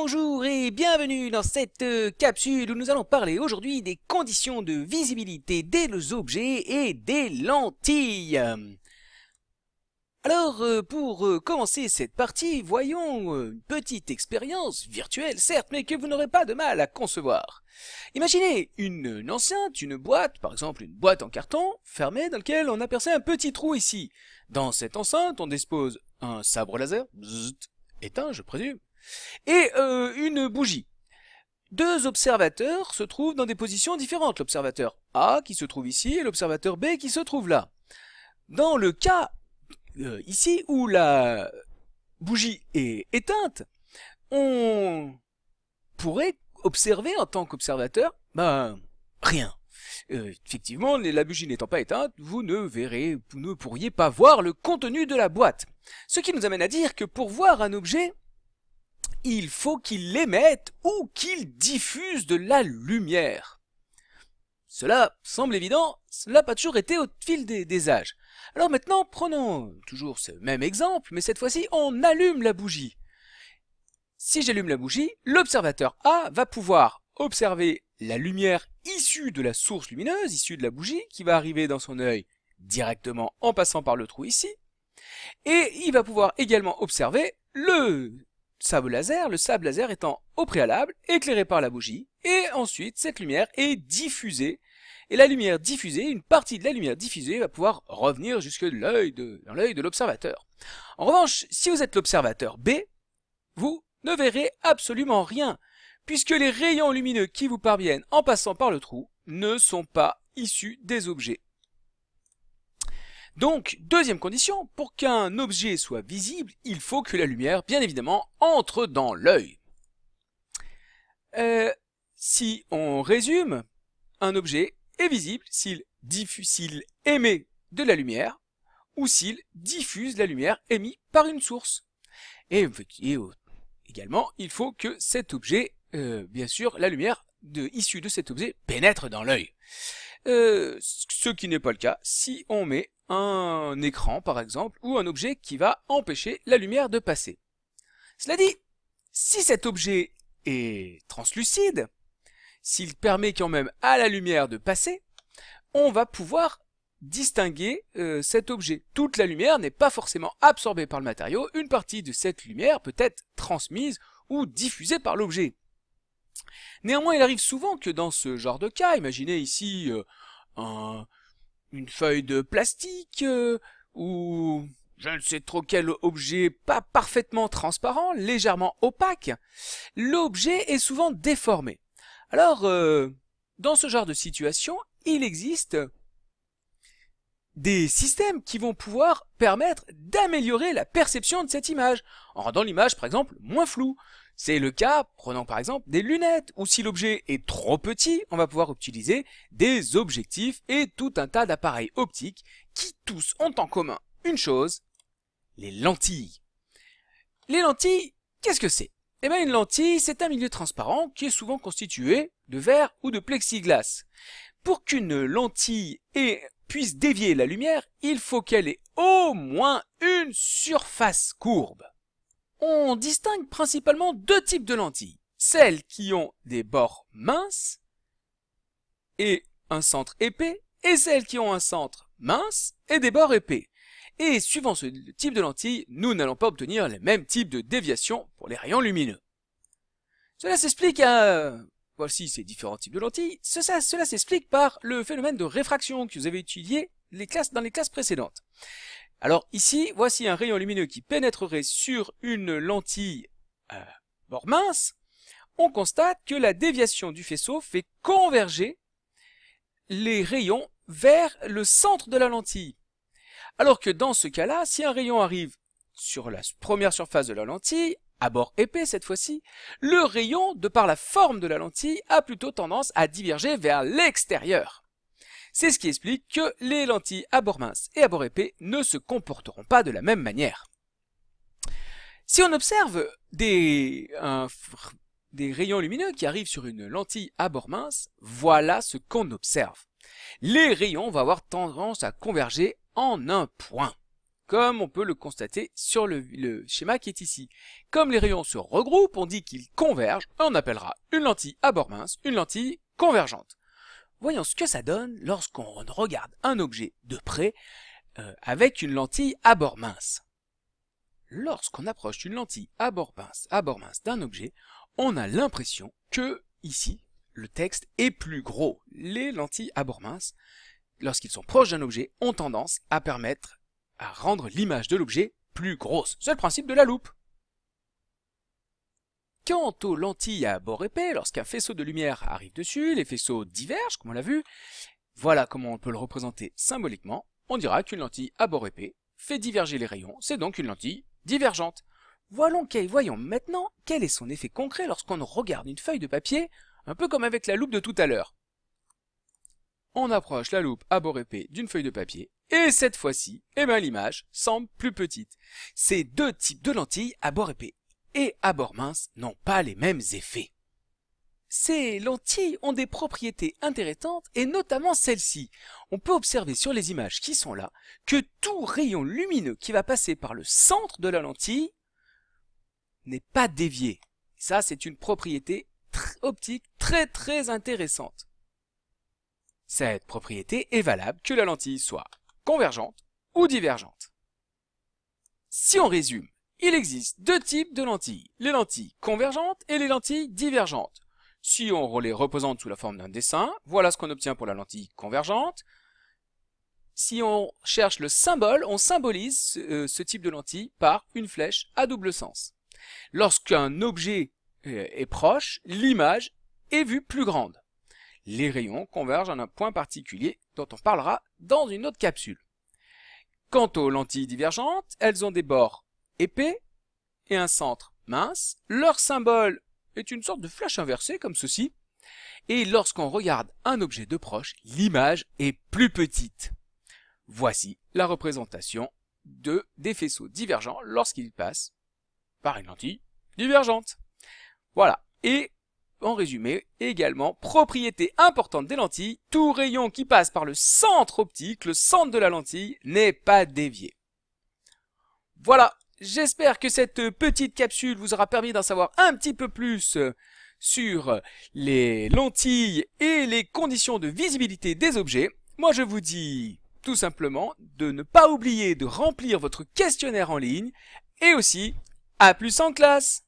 Bonjour et bienvenue dans cette euh, capsule où nous allons parler aujourd'hui des conditions de visibilité des objets et des lentilles. Alors, euh, pour euh, commencer cette partie, voyons une petite expérience virtuelle, certes, mais que vous n'aurez pas de mal à concevoir. Imaginez une, enceinte, une boîte, par exemple une boîte en carton, fermée, dans laquelle on a percé un petit trou ici. Dans cette enceinte, on dispose un sabre laser, bzzzt, éteint, je présume, et euh, une bougie. Deux observateurs se trouvent dans des positions différentes, l'observateur A qui se trouve ici et l'observateur B qui se trouve là. Dans le cas euh, ici où la bougie est éteinte, on pourrait observer en tant qu'observateur, ben, rien. Euh, effectivement, la bougie n'étant pas éteinte, vous ne verrez, vous ne pourriez pas voir le contenu de la boîte. Ce qui nous amène à dire que pour voir un objet, il faut qu'il l'émette ou qu'il diffuse de la lumière. Cela semble évident, cela n'a pas toujours été au fil des, des âges. Alors maintenant, prenons toujours ce même exemple, mais cette fois-ci, on allume la bougie. Si j'allume la bougie, l'observateur A va pouvoir observer la lumière issue de la source lumineuse, issue de la bougie, qui va arriver dans son œil directement en passant par le trou ici, et il va pouvoir également observer le sable laser, le sable laser étant au préalable éclairé par la bougie, et ensuite cette lumière est diffusée, et la lumière diffusée, une partie de la lumière diffusée va pouvoir revenir jusque dans l'œil de l'observateur. En revanche, si vous êtes l'observateur B, vous ne verrez absolument rien, puisque les rayons lumineux qui vous parviennent en passant par le trou ne sont pas issus des objets donc, deuxième condition, pour qu'un objet soit visible, il faut que la lumière, bien évidemment, entre dans l'œil. Euh, si on résume, un objet est visible s'il émet de la lumière ou s'il diffuse la lumière émise par une source. Et, également, il faut que cet objet, euh, bien sûr, la lumière de, issue de cet objet pénètre dans l'œil. Euh, ce qui n'est pas le cas si on met un écran par exemple, ou un objet qui va empêcher la lumière de passer. Cela dit, si cet objet est translucide, s'il permet quand même à la lumière de passer, on va pouvoir distinguer euh, cet objet. Toute la lumière n'est pas forcément absorbée par le matériau, une partie de cette lumière peut être transmise ou diffusée par l'objet. Néanmoins, il arrive souvent que dans ce genre de cas, imaginez ici euh, un, une feuille de plastique euh, ou je ne sais trop quel objet pas parfaitement transparent, légèrement opaque, l'objet est souvent déformé. Alors, euh, dans ce genre de situation, il existe des systèmes qui vont pouvoir permettre d'améliorer la perception de cette image, en rendant l'image par exemple moins floue, c'est le cas, prenons par exemple des lunettes, ou si l'objet est trop petit, on va pouvoir utiliser des objectifs et tout un tas d'appareils optiques qui tous ont en commun une chose, les lentilles. Les lentilles, qu'est-ce que c'est Eh bien une lentille, c'est un milieu transparent qui est souvent constitué de verre ou de plexiglas. Pour qu'une lentille puisse dévier la lumière, il faut qu'elle ait au moins une surface courbe on distingue principalement deux types de lentilles. Celles qui ont des bords minces et un centre épais, et celles qui ont un centre mince et des bords épais. Et suivant ce type de lentille, nous n'allons pas obtenir les mêmes types de déviation pour les rayons lumineux. Cela s'explique à... Voici ces différents types de lentilles. Cela, s'explique par le phénomène de réfraction que vous avez étudié dans les classes précédentes. Alors ici, voici un rayon lumineux qui pénètrerait sur une lentille à euh, bord mince. On constate que la déviation du faisceau fait converger les rayons vers le centre de la lentille. Alors que dans ce cas-là, si un rayon arrive sur la première surface de la lentille, à bord épais cette fois-ci, le rayon, de par la forme de la lentille, a plutôt tendance à diverger vers l'extérieur. C'est ce qui explique que les lentilles à bord mince et à bord épais ne se comporteront pas de la même manière. Si on observe des, rayons lumineux qui arrivent sur une lentille à bord mince, voilà ce qu'on observe. Les rayons vont avoir tendance à converger en un point, comme on peut le constater sur le, le schéma qui est ici. Comme les rayons se regroupent, on dit qu'ils convergent, on appellera une lentille à bord mince une lentille convergente. Voyons ce que ça donne lorsqu'on regarde un objet de près euh, avec une lentille à bord mince. Lorsqu'on approche une lentille à bord mince, à bord mince d'un objet, on a l'impression que, ici, le texte est plus gros. Les lentilles à bord mince, lorsqu'ils sont proches d'un objet, ont tendance à permettre à rendre l'image de l'objet plus grosse. C'est le principe de la loupe. Quant aux lentilles à bord épais, lorsqu'un faisceau de lumière arrive dessus, les faisceaux divergent, comme on l'a vu. Voilà comment on peut le représenter symboliquement. On dira qu'une lentille à bord épais fait diverger les rayons, c'est donc une lentille divergente. Voyons, voyons maintenant quel est son effet concret lorsqu'on regarde une feuille de papier, un peu comme avec la loupe de tout à l'heure. On approche la loupe à bord épais d'une feuille de papier, et cette fois-ci, eh ben, l'image semble plus petite. Ces deux types de lentilles à bord épais et à bord mince n'ont pas les mêmes effets. Ces lentilles ont des propriétés intéressantes et notamment celle-ci. On peut observer sur les images qui sont là que tout rayon lumineux qui va passer par le centre de la lentille n'est pas dévié. Ça, c'est une propriété optique très très intéressante. Cette propriété est valable que la lentille soit convergente ou divergente. Si on résume, il existe deux types de lentilles, les lentilles convergentes et les lentilles divergentes. Si on les représente sous la forme d'un dessin, voilà ce qu'on obtient pour la lentille convergente. Si on cherche le symbole, on symbolise ce euh, type de lentille par une flèche à double sens. Lorsqu'un objet euh, est proche, l'image est vue plus grande. Les rayons convergent en un point particulier dont on parlera dans une autre capsule. Quant aux lentilles divergentes, elles ont des bords épais et un centre mince. Leur symbole est une sorte de flash inversée, comme ceci. Et lorsqu'on regarde un objet de proche, l'image est plus petite. Voici la représentation de des faisceaux divergents lorsqu'ils passent par une lentille divergente. Voilà. Et en résumé, également, propriété importante des lentilles, tout rayon qui passe par le centre optique, le centre de la lentille, n'est pas dévié. Voilà J'espère que cette petite capsule vous aura permis d'en savoir un petit peu plus sur les lentilles et les conditions de visibilité des objets. Moi je vous dis tout simplement de ne pas oublier de remplir votre questionnaire en ligne et aussi à plus en classe